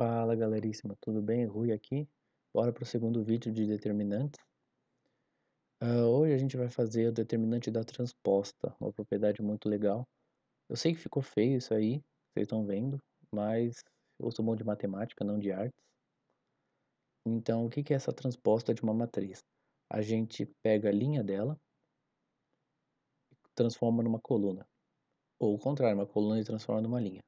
Fala galeríssima, tudo bem? Rui aqui. Bora para o segundo vídeo de determinantes. Uh, hoje a gente vai fazer o determinante da transposta, uma propriedade muito legal. Eu sei que ficou feio isso aí, vocês estão vendo, mas eu sou bom de matemática, não de artes. Então, o que é essa transposta de uma matriz? A gente pega a linha dela e transforma numa coluna. Ou o contrário, uma coluna e transforma numa linha.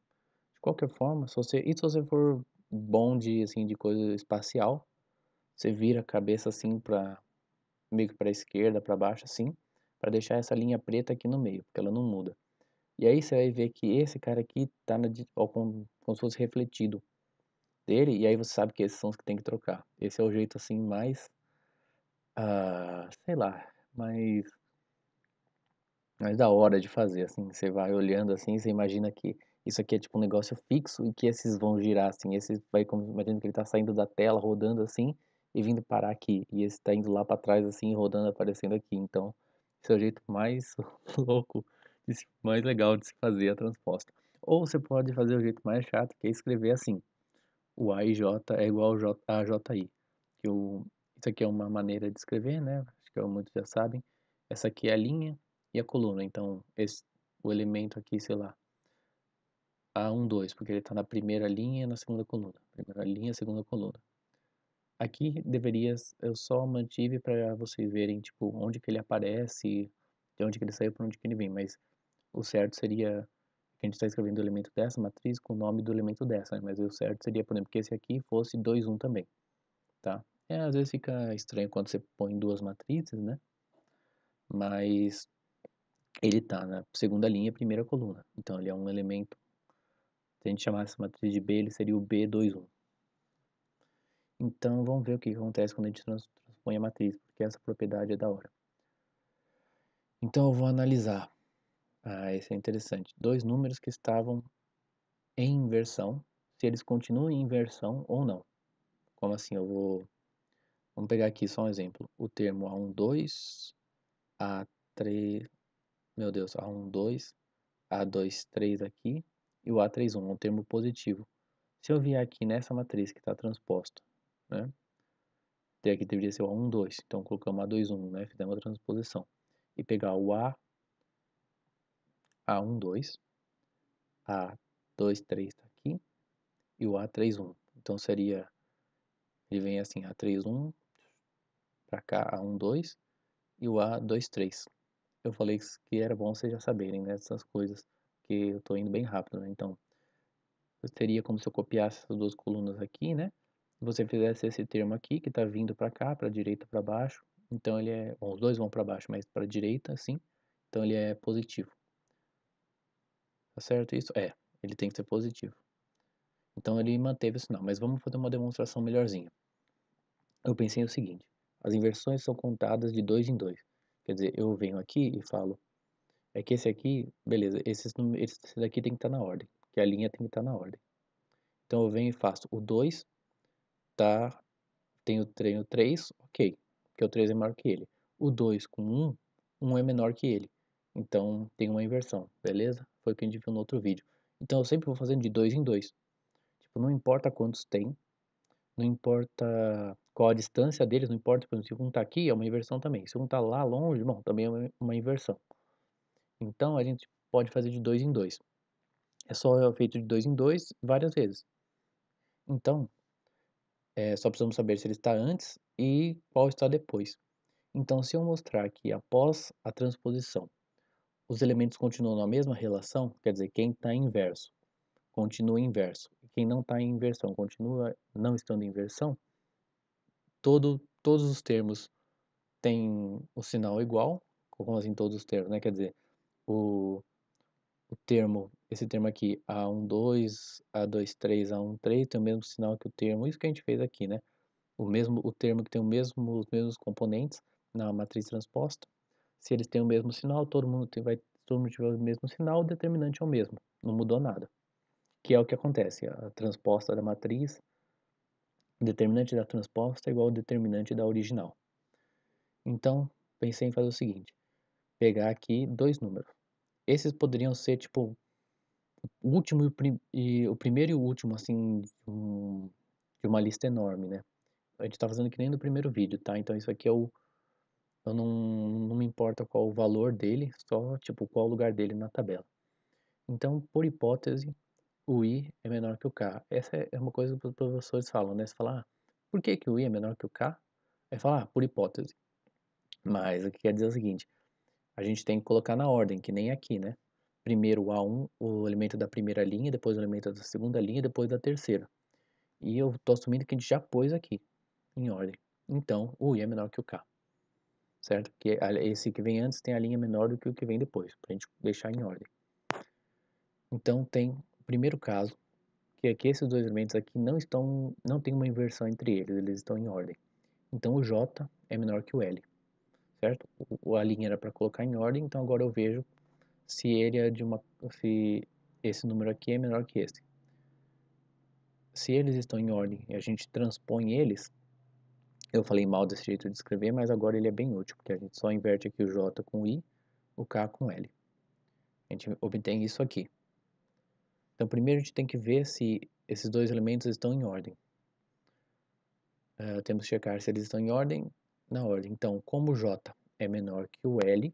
De qualquer forma, se você, e se você for bom de assim de coisa espacial. Você vira a cabeça assim para meio que para esquerda, para baixo assim, para deixar essa linha preta aqui no meio, porque ela não muda. E aí você vai ver que esse cara aqui tá na, como, como se fosse refletido dele, e aí você sabe que esses são os que tem que trocar. Esse é o jeito assim mais uh, sei lá, mais mais da hora de fazer assim, você vai olhando assim, você imagina que isso aqui é tipo um negócio fixo e que esses vão girar assim. Esse vai, imagina que ele está saindo da tela, rodando assim e vindo parar aqui. E esse está indo lá para trás assim, rodando, aparecendo aqui. Então, esse é o jeito mais louco, mais legal de se fazer a transposta. Ou você pode fazer o jeito mais chato, que é escrever assim. O AIJ é igual a JI. Que o, isso aqui é uma maneira de escrever, né? Acho que muitos já sabem. Essa aqui é a linha e a coluna. Então, esse, o elemento aqui, sei lá, a 1, 2, porque ele está na primeira linha e na segunda coluna. Primeira linha, segunda coluna. Aqui deveria, eu só mantive para vocês verem tipo onde que ele aparece, de onde que ele saiu, para onde que ele vem, mas o certo seria que a gente está escrevendo o elemento dessa matriz com o nome do elemento dessa, né? mas o certo seria, por exemplo, que esse aqui fosse 2, 1 também, tá? É, às vezes fica estranho quando você põe duas matrizes, né? Mas ele está na segunda linha, primeira coluna, então ele é um elemento se a gente chamasse a matriz de B, ele seria o B21. Então, vamos ver o que acontece quando a gente transpõe a matriz, porque essa propriedade é da hora. Então, eu vou analisar. Ah, esse é interessante. Dois números que estavam em inversão, se eles continuam em inversão ou não. Como assim? Eu vou. Vamos pegar aqui só um exemplo. O termo A12, A3. Meu Deus, A12, A23 aqui e o A31 é um termo positivo. Se eu vier aqui nessa matriz que está transposta, né? Até aqui deveria ser o a 12 Então colocamos A21, né? Fizemos a transposição. E pegar o A, A1, a 23 está aqui. E o A31. Então seria. Ele vem assim, A31 para cá, a 12 E o a 23 Eu falei que era bom vocês já saberem né, essas coisas porque eu estou indo bem rápido, né? Então, seria como se eu copiasse essas duas colunas aqui, né? Você fizesse esse termo aqui, que está vindo para cá, para a direita, para baixo. Então, ele é... Bom, os dois vão para baixo, mas para a direita, sim. Então, ele é positivo. Tá certo isso? É, ele tem que ser positivo. Então, ele manteve o sinal. Mas vamos fazer uma demonstração melhorzinha. Eu pensei o seguinte. As inversões são contadas de dois em dois. Quer dizer, eu venho aqui e falo é que esse aqui, beleza, esses, esse daqui tem que estar tá na ordem, que a linha tem que estar tá na ordem. Então eu venho e faço o 2, tá, tenho, tenho 3, ok, porque o 3 é maior que ele. O 2 com 1, um, 1 um é menor que ele, então tem uma inversão, beleza? Foi o que a gente viu no outro vídeo. Então eu sempre vou fazendo de 2 em 2. Tipo, não importa quantos tem, não importa qual a distância deles, não importa, por exemplo, se um está aqui, é uma inversão também. Se um está lá longe, bom, também é uma inversão. Então, a gente pode fazer de dois em dois. É só feito de dois em dois várias vezes. Então, é, só precisamos saber se ele está antes e qual está depois. Então, se eu mostrar que após a transposição os elementos continuam na mesma relação, quer dizer, quem está inverso continua inverso. Quem não está em inversão continua não estando em inversão, todo, todos os termos têm o sinal igual, como assim todos os termos, né? quer dizer, o, o termo, esse termo aqui, A12, A23, A13, tem o mesmo sinal que o termo, isso que a gente fez aqui, né? O, mesmo, o termo que tem o mesmo, os mesmos componentes na matriz transposta, se eles têm o mesmo sinal, todo mundo tem, vai todo mundo tiver o mesmo sinal, o determinante é o mesmo, não mudou nada. Que é o que acontece, a transposta da matriz, o determinante da transposta é igual ao determinante da original. Então, pensei em fazer o seguinte, pegar aqui dois números, esses poderiam ser, tipo, o último e, prim e o primeiro e o último, assim, um, de uma lista enorme, né? A gente tá fazendo que nem no primeiro vídeo, tá? Então isso aqui é o. Eu não, não me importa qual o valor dele, só tipo qual o lugar dele na tabela. Então, por hipótese, o I é menor que o K. Essa é, é uma coisa que os professores falam, né? Você fala, ah, por que, que o I é menor que o K? É falar, ah, por hipótese. Mas o que quer dizer é o seguinte: a gente tem que colocar na ordem, que nem aqui, né? Primeiro o A1, o elemento da primeira linha, depois o elemento da segunda linha, depois da terceira. E eu estou assumindo que a gente já pôs aqui, em ordem. Então, o I é menor que o K. Certo? Porque é, esse que vem antes tem a linha menor do que o que vem depois, para a gente deixar em ordem. Então, tem o primeiro caso, que é que esses dois elementos aqui não estão, não tem uma inversão entre eles, eles estão em ordem. Então, o J é menor que o L certo? O, a linha era para colocar em ordem, então agora eu vejo se ele é de uma, se esse número aqui é menor que esse. Se eles estão em ordem e a gente transpõe eles, eu falei mal desse jeito de escrever, mas agora ele é bem útil, porque a gente só inverte aqui o J com I, o K com L. A gente obtém isso aqui. Então, primeiro a gente tem que ver se esses dois elementos estão em ordem. Uh, temos que checar se eles estão em ordem na ordem. Então, como J é menor que o L,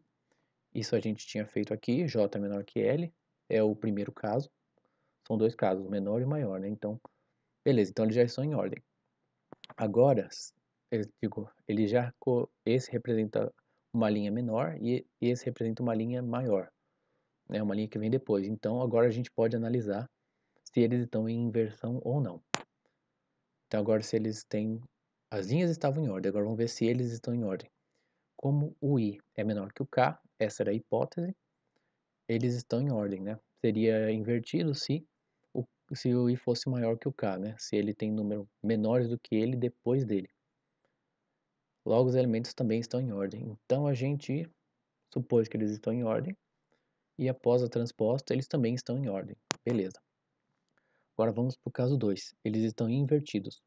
isso a gente tinha feito aqui, J é menor que L, é o primeiro caso. São dois casos, menor e maior, né? Então, beleza, então eles já estão em ordem. Agora, eu digo, ele já, esse representa uma linha menor e esse representa uma linha maior, né? uma linha que vem depois. Então, agora a gente pode analisar se eles estão em inversão ou não. Então, agora se eles têm as linhas estavam em ordem, agora vamos ver se eles estão em ordem. Como o I é menor que o K, essa era a hipótese, eles estão em ordem, né? Seria invertido se o, se o I fosse maior que o K, né? Se ele tem números menores do que ele depois dele. Logo, os elementos também estão em ordem. Então, a gente supôs que eles estão em ordem. E após a transposta, eles também estão em ordem. Beleza. Agora vamos para o caso 2. Eles estão invertidos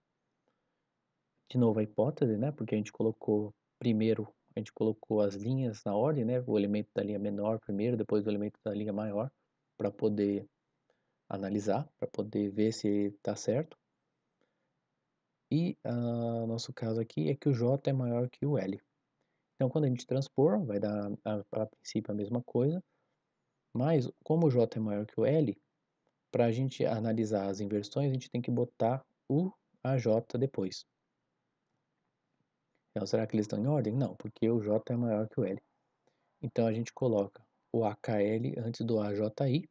de novo a hipótese, né? Porque a gente colocou primeiro, a gente colocou as linhas na ordem, né? O elemento da linha menor primeiro, depois o elemento da linha maior, para poder analisar, para poder ver se está certo. E o ah, nosso caso aqui é que o J é maior que o L. Então, quando a gente transpor, vai dar a, a princípio a mesma coisa, mas como o J é maior que o L, para a gente analisar as inversões, a gente tem que botar o AJ depois. Então, será que eles estão em ordem? Não, porque o J é maior que o L. Então, a gente coloca o AKL antes do AJI.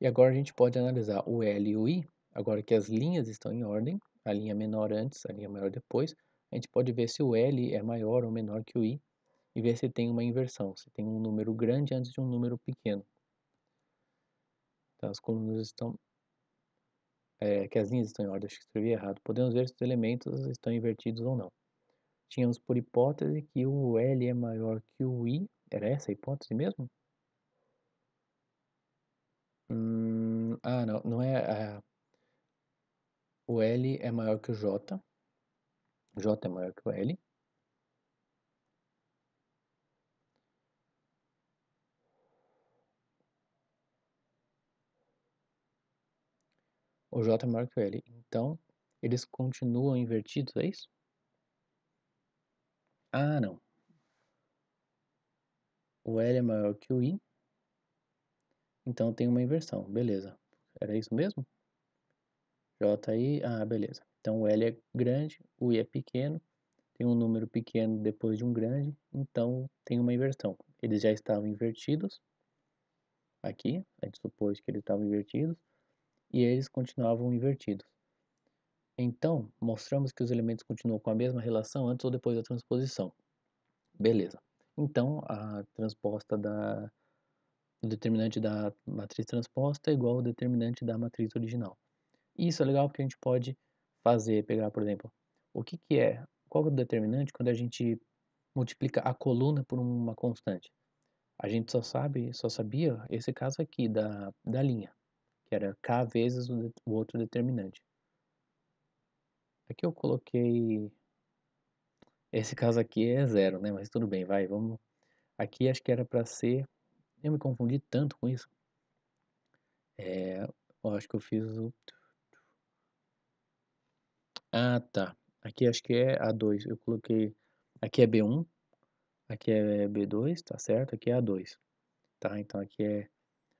E agora a gente pode analisar o L e o I. Agora que as linhas estão em ordem, a linha menor antes, a linha maior depois, a gente pode ver se o L é maior ou menor que o I e ver se tem uma inversão, se tem um número grande antes de um número pequeno. Então, as colunas estão... É, que as linhas estão em ordem, acho que escrevi errado. Podemos ver se os elementos estão invertidos ou não tínhamos por hipótese que o L é maior que o I. Era essa a hipótese mesmo? Hum, ah, não, não é. Ah, o L é maior que o J. O J é maior que o L. O J é maior que o L. Então, eles continuam invertidos, é isso? Ah, não. O L é maior que o I. Então tem uma inversão, beleza. Era isso mesmo? J, I, ah, beleza. Então o L é grande, o I é pequeno, tem um número pequeno depois de um grande, então tem uma inversão. Eles já estavam invertidos, aqui, a gente supôs que eles estavam invertidos, e eles continuavam invertidos. Então, mostramos que os elementos continuam com a mesma relação antes ou depois da transposição. Beleza. Então, a transposta da o determinante da matriz transposta é igual ao determinante da matriz original. Isso é legal porque a gente pode fazer, pegar, por exemplo, o que, que é, qual é o determinante quando a gente multiplica a coluna por uma constante. A gente só sabe, só sabia esse caso aqui da, da linha, que era k vezes o, o outro determinante. Aqui é eu coloquei... Esse caso aqui é zero, né? Mas tudo bem, vai, vamos... Aqui acho que era para ser... Eu me confundi tanto com isso. É... Eu acho que eu fiz o... Ah, tá. Aqui acho que é A2. Eu coloquei... Aqui é B1. Aqui é B2, tá certo? Aqui é A2. Tá? Então aqui é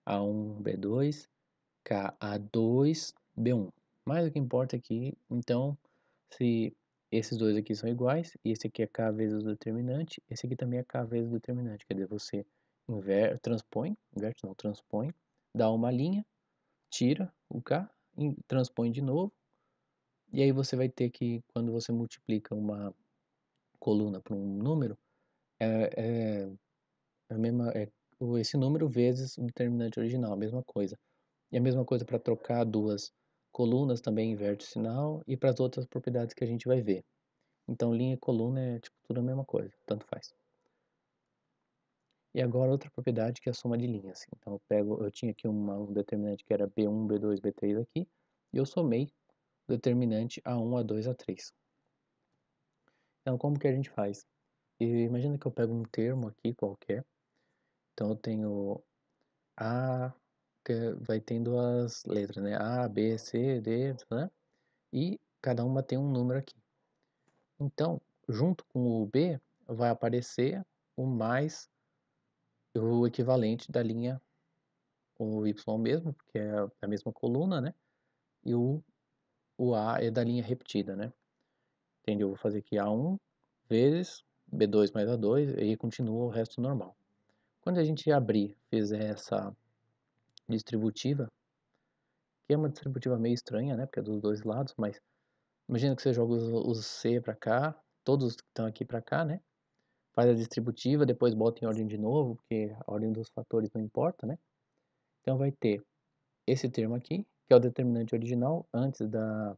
A1, B2, K, A2, B1. Mas o que importa aqui, é então, se esses dois aqui são iguais, e esse aqui é k vezes o determinante, esse aqui também é k vezes o determinante, quer dizer, você inver transpõe, inverte não, transpõe, dá uma linha, tira o k, transpõe de novo, e aí você vai ter que, quando você multiplica uma coluna por um número, é, é, é a mesma, é esse número vezes o determinante original, a mesma coisa. E a mesma coisa para trocar duas Colunas também inverte o sinal e para as outras propriedades que a gente vai ver. Então linha e coluna é tipo tudo a mesma coisa, tanto faz. E agora outra propriedade que é a soma de linhas. Então eu pego, eu tinha aqui uma, um determinante que era B1, B2, B3 aqui, e eu somei o determinante A1, A2, A3. Então como que a gente faz? E imagina que eu pego um termo aqui qualquer. Então eu tenho A vai tendo as letras, né? A, B, C, D, né? E cada uma tem um número aqui. Então, junto com o B, vai aparecer o mais, o equivalente da linha, o Y mesmo, porque é a mesma coluna, né? E o, o A é da linha repetida, né? Entendeu? Vou fazer aqui A1 vezes B2 mais A2, e aí continua o resto normal. Quando a gente abrir, fizer essa distributiva, que é uma distributiva meio estranha, né? Porque é dos dois lados, mas imagina que você joga os, os C para cá, todos que estão aqui para cá, né? Faz a distributiva, depois bota em ordem de novo, porque a ordem dos fatores não importa, né? Então vai ter esse termo aqui, que é o determinante original antes da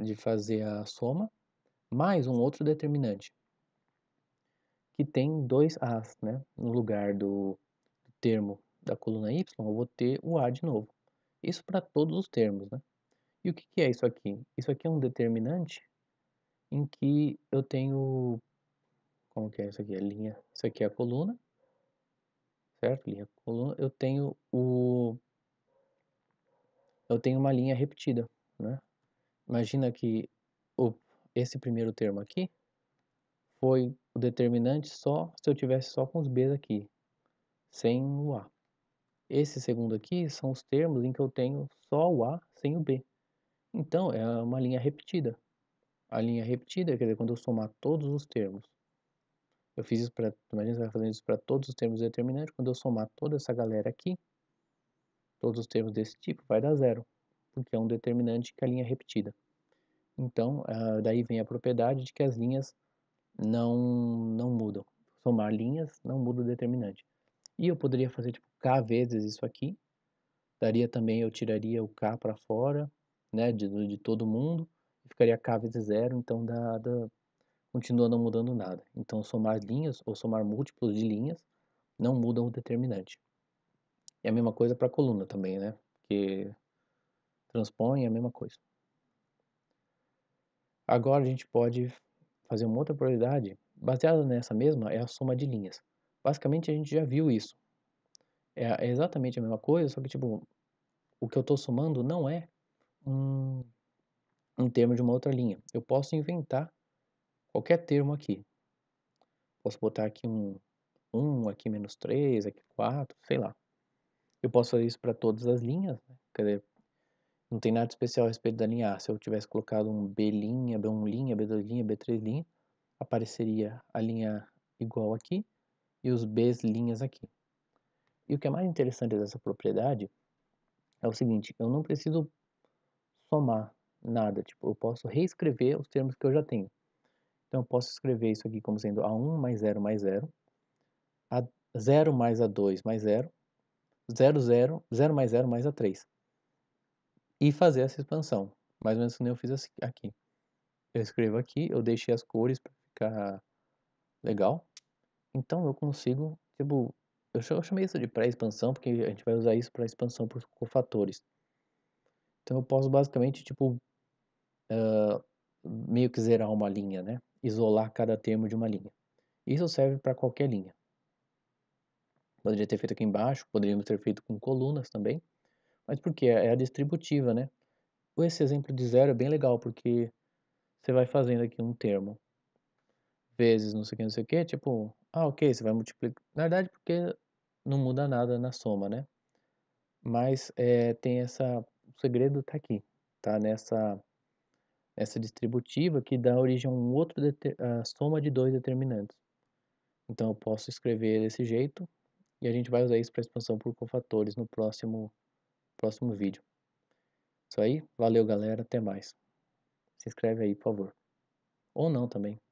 de fazer a soma, mais um outro determinante que tem dois as, né, no lugar do, do termo da coluna y, eu vou ter o A de novo. Isso para todos os termos, né? E o que, que é isso aqui? Isso aqui é um determinante em que eu tenho... Como que é isso aqui? A linha... Isso aqui é a coluna, certo? Linha coluna. Eu tenho o... Eu tenho uma linha repetida, né? Imagina que o... esse primeiro termo aqui foi o determinante só se eu tivesse só com os b's aqui, sem o a. Esse segundo aqui são os termos em que eu tenho só o A sem o B. Então, é uma linha repetida. A linha repetida quer dizer quando eu somar todos os termos. Eu fiz isso para. Imagina você vai fazendo isso para todos os termos determinantes. Quando eu somar toda essa galera aqui, todos os termos desse tipo, vai dar zero. Porque é um determinante que é a linha é repetida. Então, daí vem a propriedade de que as linhas não, não mudam. Somar linhas não muda o determinante. E eu poderia fazer tipo k vezes isso aqui. Daria também, eu tiraria o k para fora, né, de, de todo mundo. Ficaria k vezes zero, então dá, dá, continua não mudando nada. Então somar linhas ou somar múltiplos de linhas não mudam o determinante. E a mesma coisa para a coluna também, né? Porque transpõe é a mesma coisa. Agora a gente pode fazer uma outra probabilidade, baseada nessa mesma, é a soma de linhas. Basicamente a gente já viu isso. É, é, exatamente a mesma coisa, só que tipo, o que eu estou somando não é um, um termo de uma outra linha. Eu posso inventar qualquer termo aqui. Posso botar aqui um 1, um, aqui menos 3, aqui 4, sei lá. Eu posso fazer isso para todas as linhas, né? quer dizer, não tem nada especial a respeito da linha A. Se eu tivesse colocado um B', B1', B2', B3', apareceria a linha igual aqui, e os Bs linhas aqui. E o que é mais interessante dessa propriedade é o seguinte, eu não preciso somar nada, tipo, eu posso reescrever os termos que eu já tenho. Então eu posso escrever isso aqui como sendo A1 mais 0 mais 0, A0 mais A2 mais 0, 0, 0, 0 mais 0 mais A3. E fazer essa expansão, mais ou menos como eu fiz aqui. Eu escrevo aqui, eu deixei as cores para ficar legal, então eu consigo, tipo, eu chamei isso de pré-expansão porque a gente vai usar isso para expansão por cofatores. Então eu posso basicamente, tipo, uh, meio que zerar uma linha, né? Isolar cada termo de uma linha. Isso serve para qualquer linha. Poderia ter feito aqui embaixo, poderíamos ter feito com colunas também. Mas porque é, é a distributiva, né? Esse exemplo de zero é bem legal, porque você vai fazendo aqui um termo vezes não sei o que, não sei o que, tipo ah, ok, você vai multiplicar. Na verdade, porque não muda nada na soma, né? Mas é, tem essa. O segredo está aqui, tá? Nessa, distributiva que dá origem a um outro deter... a soma de dois determinantes. Então eu posso escrever desse jeito e a gente vai usar isso para expansão por cofatores no próximo, próximo vídeo. Isso aí, valeu galera, até mais. Se inscreve aí, por favor. Ou não também.